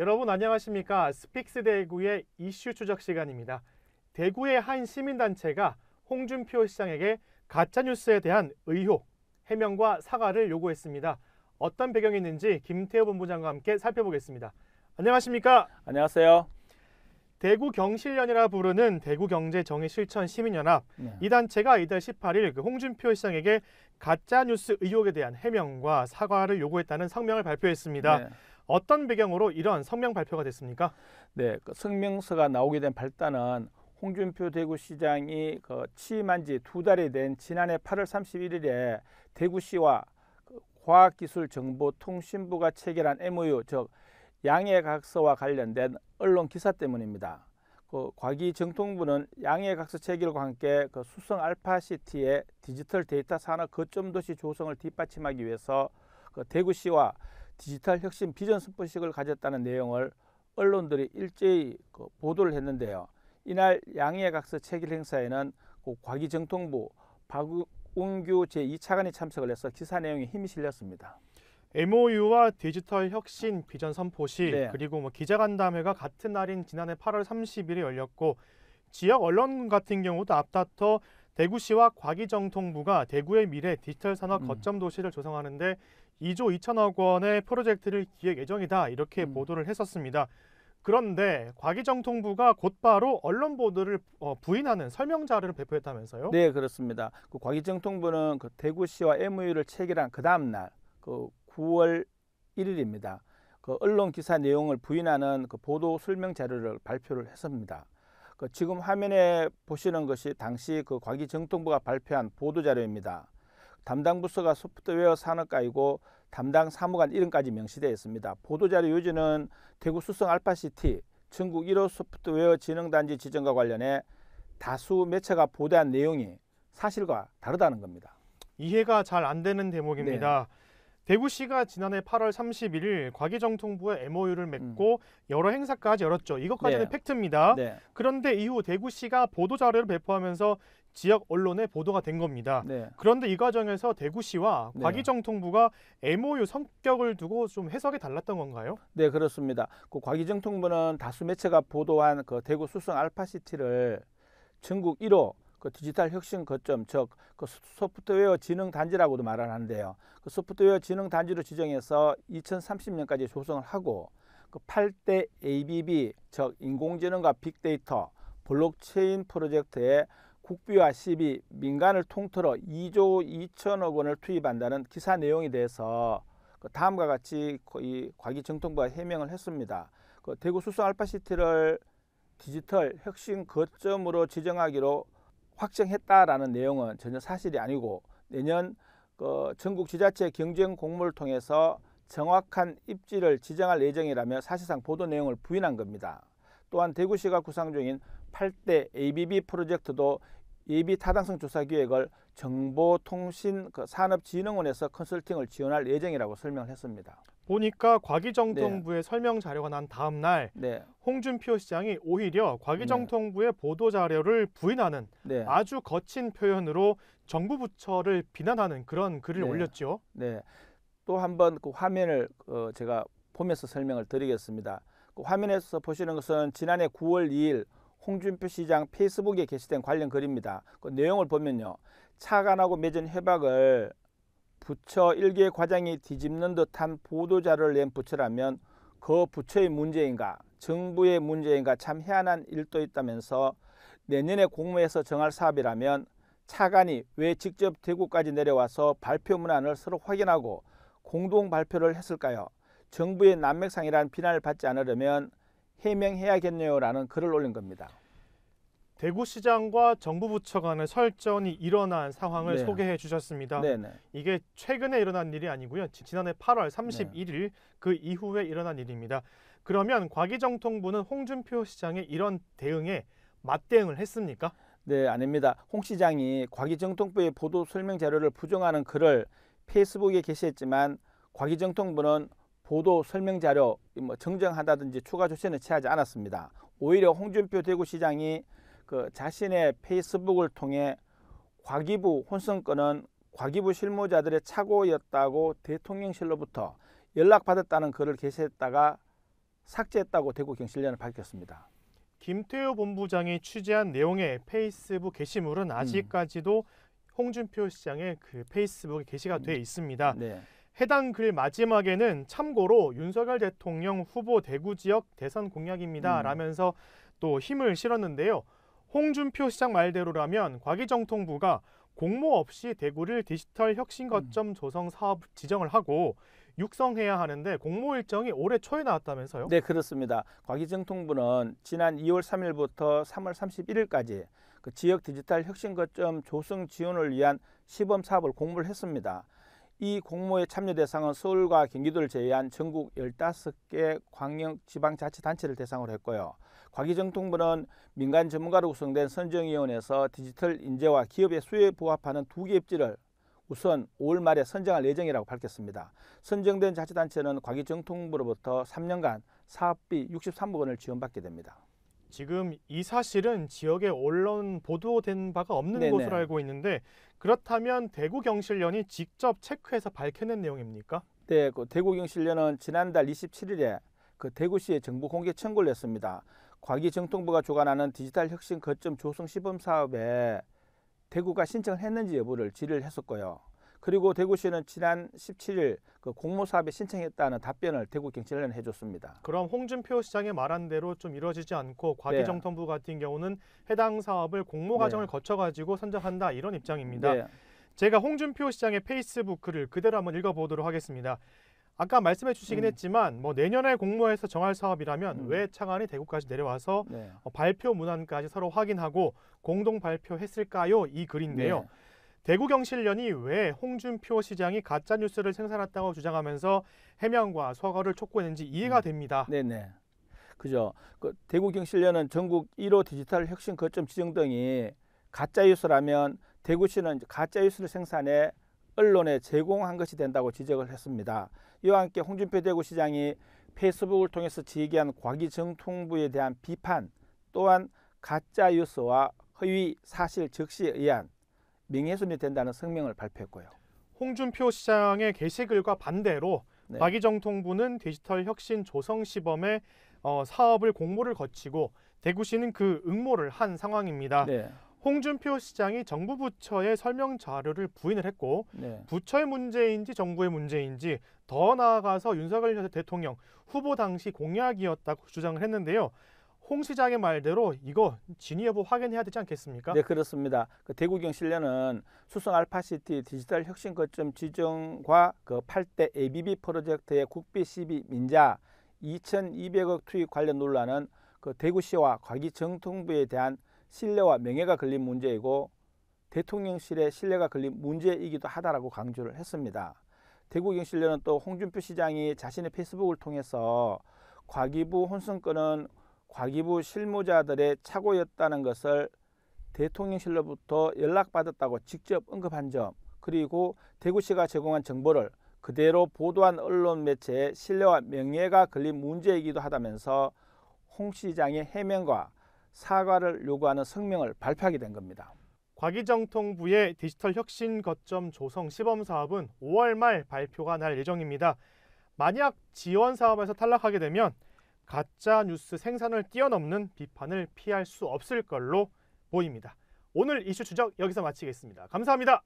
여러분 안녕하십니까 스픽스 대구의 이슈 추적 시간입니다. 대구의 한 시민단체가 홍준표 시장에게 가짜뉴스에 대한 의혹, 해명과 사과를 요구했습니다. 어떤 배경이 있는지 김태호 본부장과 함께 살펴보겠습니다. 안녕하십니까? 안녕하세요. 대구 경실련이라 부르는 대구경제정의실천시민연합 네. 이 단체가 이달 18일 그 홍준표 시장에게 가짜뉴스 의혹에 대한 해명과 사과를 요구했다는 성명을 발표했습니다. 네. 어떤 배경으로 이런 성명 발표가 됐습니까? 네, 그 성명서가 나오게 된 발단은 홍준표 대구시장이 그 취임한 지두 달이 된 지난해 8월 31일에 대구시와 그 과학기술정보통신부가 체결한 MOU 즉 양해각서와 관련된 언론 기사 때문입니다. 그 과기정통부는 양해각서 체결과 함께 그 수성 알파시티의 디지털 데이터 산업 거점 도시 조성을 뒷받침하기 위해서 그 대구시와 디지털 혁신 비전 승포식을 가졌다는 내용을 언론들이 일제히 그 보도를 했는데요. 이날 양해각서 체결 행사에는 과기정통부 박운규 제2차관이 참석을 해서 기사 내용에 힘이 실렸습니다. MOU와 디지털 혁신 비전 선포식 네. 그리고 뭐 기자간담회가 같은 날인 지난해 8월 30일에 열렸고 지역 언론 같은 경우도 앞다퉈 대구시와 과기정통부가 대구의 미래 디지털 산업 음. 거점 도시를 조성하는데 2조 2천억 원의 프로젝트를 기획 예정이다 이렇게 음. 보도를 했었습니다. 그런데 과기정통부가 곧바로 언론 보도를 어, 부인하는 설명 자료를 배포했다면서요? 네 그렇습니다. 그 과기정통부는 그 대구시와 MOU를 체결한 그 다음 날그 9월 1일입니다. 그 언론 기사 내용을 부인하는 그 보도 설명 자료를 발표를 했습니다. 그 지금 화면에 보시는 것이 당시 그 과기정통부가 발표한 보도자료입니다. 담당 부서가 소프트웨어 산업과이고 담당 사무관 이름까지 명시되어 있습니다. 보도자료 요지는 대구 수성 알파시티 전국 1호 소프트웨어 진흥단지 지정과 관련해 다수 매체가 보도한 내용이 사실과 다르다는 겁니다. 이해가 잘 안 되는 대목입니다. 네. 대구시가 지난해 8월 31일 과기정통부와 MOU를 음. 맺고 음. 여러 행사까지 열었죠. 이것까지는 네. 팩트입니다. 네. 그런데 이후 대구시가 보도자료를 배포하면서 지역 언론에 보도가 된 겁니다. 네. 그런데 이 과정에서 대구시와 네. 과기정통부가 MOU 성격을 두고 좀 해석이 달랐던 건가요? 네, 그렇습니다. 그 과기정통부는 다수 매체가 보도한 그 대구 수성 알파시티를 전국 1호 그 디지털 혁신 거점 즉그 소프트웨어 지능 단지라고도 말을 하는데요. 그 소프트웨어 지능 단지로 지정해서 2030년까지 조성을 하고 그 8대 ABB 즉 인공지능과 빅데이터 블록체인 프로젝트에 국비와 시비 민간을 통틀어 2조 2천억 원을 투입한다는 기사 내용에 대해서 그 다음과 같이 이 과기정통부가 해명을 했습니다. 그 대구 수성 알파시티를 디지털 혁신 거점으로 지정하기로 확정했다라는 내용은 전혀 사실이 아니고 내년 그 전국 지자체 경쟁 공모를 통해서 정확한 입지를 지정할 예정이라며 사실상 보도 내용을 부인한 겁니다. 또한 대구시가 구상 중인 8대 ABB 프로젝트도 예비 타당성 조사 기획을 정보통신산업진흥원에서 그 컨설팅을 지원할 예정이라고 설명을 했습니다. 보니까 과기정통부의 네. 설명 자료가 난 다음 날 네. 홍준표 시장이 오히려 과기정통부의 네. 보도 자료를 부인하는 네. 아주 거친 표현으로 정부 부처를 비난하는 그런 글을 네. 올렸죠. 네. 또 한번 그 화면을 어 제가 보면서 설명을 드리겠습니다. 그 화면에서 보시는 것은 지난해 9월 2일 홍준표 시장 페이스북에 게시된 관련 글입니다. 그 내용을 보면요. 차관하고 맺은 협약을 부처 일개 과장이 뒤집는 듯한 보도자를 낸 부처라면 그 부처의 문제인가 정부의 문제인가 참희안한 일도 있다면서 내년에 공모해서 정할 사업이라면 차관이 왜 직접 대구까지 내려와서 발표 문안을 서로 확인하고 공동 발표를 했을까요? 정부의 난맥상이란 비난을 받지 않으려면 해명해야겠네요라는 글을 올린 겁니다. 대구시장과 정부 부처 간의 설전이 일어난 상황을 네. 소개해 주셨습니다. 네네. 이게 최근에 일어난 일이 아니고요. 지난해 8월 31일 네. 그 이후에 일어난 일입니다. 그러면 과기정통부는 홍준표 시장의 이런 대응에 맞대응을 했습니까? 네, 아닙니다. 홍 시장이 과기정통부의 보도 설명 자료를 부정하는 글을 페이스북에 게시했지만 과기정통부는 보도 설명 자료 뭐정정한다든지 추가 조치는 취하지 않았습니다. 오히려 홍준표 대구시장이 그 자신의 페이스북을 통해 과기부 혼성권은 과기부 실무자들의 착오였다고 대통령실로부터 연락받았다는 글을 게시했다가 삭제했다고 대구경실련을 밝혔습니다. 김태호 본부장이 취재한 내용의 페이스북 게시물은 아직까지도 음. 홍준표 시장의 그 페이스북에 게시가 돼 음. 있습니다. 네. 해당 글 마지막에는 참고로 윤석열 대통령 후보 대구 지역 대선 공약입니다. 음. 라면서 또 힘을 실었는데요. 홍준표 시장 말대로라면 과기정통부가 공모 없이 대구를 디지털 혁신 거점 음. 조성 사업 지정을 하고 육성해야 하는데 공모 일정이 올해 초에 나왔다면서요? 네, 그렇습니다. 과기정통부는 지난 2월 3일부터 3월 31일까지 그 지역 디지털 혁신 거점 조성 지원을 위한 시범 사업을 공모를 했습니다. 이공모에 참여 대상은 서울과 경기도를 제외한 전국 15개 광역 지방자치단체를 대상으로 했고요. 과기정통부는 민간 전문가로 구성된 선정위원회에서 디지털 인재와 기업의 수요에 부합하는 두개 입지를 우선 5월 말에 선정할 예정이라고 밝혔습니다. 선정된 자치단체는 과기정통부로부터 3년간 사업비 63억 원을 지원받게 됩니다. 지금 이 사실은 지역에 언론 보도된 바가 없는 네네. 것으로 알고 있는데 그렇다면 대구 경실련이 직접 체크해서 밝혀낸 내용입니까? 네, 그 대구 경실련은 지난달 27일에 그 대구시에 정부 공개 청구를 했습니다. 과기정통부가 주관하는 디지털 혁신 거점 조성 시범 사업에 대구가 신청을 했는지 여부를 질의를 했었고요. 그리고 대구시는 지난 17일 그 공모사업에 신청했다는 답변을 대구경찰은 해줬습니다. 그럼 홍준표 시장의 말한 대로 좀 이뤄지지 않고 과기정통부 네. 같은 경우는 해당 사업을 공모 네. 과정을 네. 거쳐가지고 선정한다 이런 입장입니다. 네. 제가 홍준표 시장의 페이스북을 그대로 한번 읽어보도록 하겠습니다. 아까 말씀해 주시긴 음. 했지만 뭐 내년에 공모해서 정할 사업이라면 음. 왜 창안이 대구까지 내려와서 네. 어, 발표 문안까지 서로 확인하고 공동 발표했을까요? 이 글인데요. 네. 대구경실련이 왜 홍준표 시장이 가짜 뉴스를 생산했다고 주장하면서 해명과 사과를 촉구했는지 이해가 음. 됩니다. 네네. 그죠. 그 대구경실련은 전국 1호 디지털 혁신 거점 지정 등이 가짜 뉴스라면 대구시는 가짜 뉴스를 생산해 언론에 제공한 것이 된다고 지적을 했습니다. 이와 함께 홍준표 대구시장이 페이스북을 통해서 제기한 과기정통부에 대한 비판 또한 가짜 뉴스와 허위 사실 적시에 의한 명예훼손이 된다는 성명을 발표했고요. 홍준표 시장의 게시글과 반대로 네. 박의정 통부는 디지털 혁신 조성 시범에 어, 사업을 공모를 거치고 대구시는 그 응모를 한 상황입니다. 네. 홍준표 시장이 정부 부처의 설명 자료를 부인을 했고 네. 부처의 문제인지 정부의 문제인지 더 나아가서 윤석열 대통령 후보 당시 공약이었다고 주장을 했는데요. 홍 시장의 말대로 이거 진위 여부 확인해야 되지 않겠습니까? 네 그렇습니다. 그 대구경 신뢰는 수성 알파시티 디지털 혁신 거점 지정과 그 8대 ABB 프로젝트의 국비 시비 민자 2,200억 투입 관련 논란은 그 대구시와 과기정통부에 대한 신뢰와 명예가 걸린 문제이고 대통령실의 신뢰가 걸린 문제이기도 하다라고 강조를 했습니다. 대구경실련은 또 홍준표 시장이 자신의 페이스북을 통해서 과기부 혼성권은 과기부 실무자들의 착오였다는 것을 대통령실로부터 연락받았다고 직접 언급한 점, 그리고 대구시가 제공한 정보를 그대로 보도한 언론 매체의 신뢰와 명예가 걸린 문제이기도 하다면서 홍 시장의 해명과 사과를 요구하는 성명을 발표하게 된 겁니다. 과기정통부의 디지털 혁신 거점 조성 시범 사업은 5월 말 발표가 날 예정입니다. 만약 지원 사업에서 탈락하게 되면 가짜 뉴스 생산을 뛰어넘는 비판을 피할 수 없을 걸로 보입니다. 오늘 이슈 추적 여기서 마치겠습니다. 감사합니다.